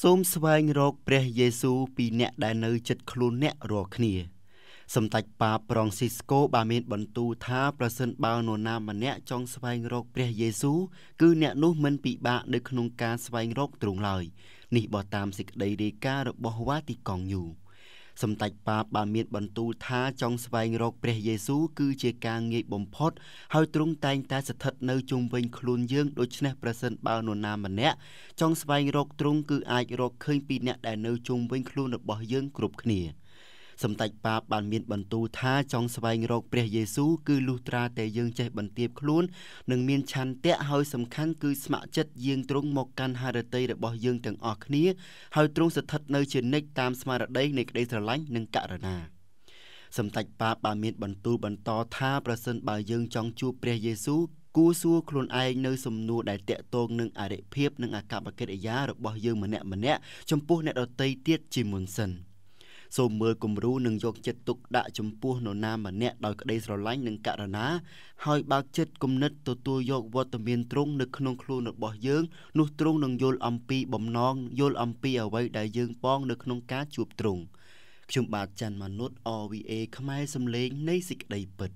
សូមស្វែងរកព្រះយេស៊ូវពីអ្នកដែលនៅចិត្តខ្លួនអ្នករាល់គ្នាសម្តេចប៉ាប្រងស៊ីស្កូបានមានបន្ទូលថា ប្រសិនបើនរណាម្នាក់ចង់ស្វែងរកព្រះយេស៊ូវគឺអ្នកនោះមិនពិបាកនៅក្នុងការស្វែងរកទ្រង់ឡើយនេះបើតាមសេចក្តីរាយការណ៍របស់វ៉ាទីកង់ញូសម្តេចបាបបានមានបន្ទូលថាចង់ស្វែងរកព្រះយេស៊ូវគឺជាការងាយបំផុតហើយទ្រង់តែងតែ ស្ថិតនៅជុំវិញខ្លួនយើងដូច្នេះប្រសិនបើនរណាម្នាក់ចង់ស្វែងរកទ្រង់គឺអាចរកឃើញពីអ្នកដែលនៅជុំវិញខ្លួនរបស់យើងគ្រប់គ្នា។សម្តេចបាបបានមានបន្ទូលថាចង់ស្វែងរកព្រះយេស៊ូវគឺលុះត្រាតែយើង ចេះបន្ទាបខ្លួននិងមានឆន្ទៈហើយសំខាន់គឺស្ម័គ្រចិត្តយាងទ្រង់មកកាន់ហារតីរបស់យើងទាំងអស់គ្នា ហើយទ្រង់ស្ថិតនៅជានិច្ចតាមស្មារតីនៃក្តីស្រឡាញ់និងករុណាសម្តេចបាបបានមាន បន្ទូលបន្តថាប្រសិនបើយើងចង់ជួបព្រះយេស៊ូវគួរសួរខ្លួនឯងនៅសំណួរដែលតាក់ទងនឹងអរិភាពនិងអកប្បកិរិយារបស់យើងម្នាក់ម្នាក់ចំពោះអ្នកដទៃទៀតជាមុនសិន។សូមមើលគំរូនិងយកចិត្តទុកដាក់ចំពោះនរណាម្នាក់ដោយក្តីស្រឡាញ់និងករុណាហើយបើកចិត្តគំនិតទទួលយកវត្តមានទ្រង់នៅក្នុងខ្លួនរបស់យើង នោះទ្រង់នឹងយល់អំពីបំណងយល់អំពីអ្វីដែលយើងបងនៅក្នុងការជួបទ្រង់ខ្ញុំបាទច័ន្ទមនុษย์ OVA ខ្មែរសំឡេងនៃសេចក្តីពិត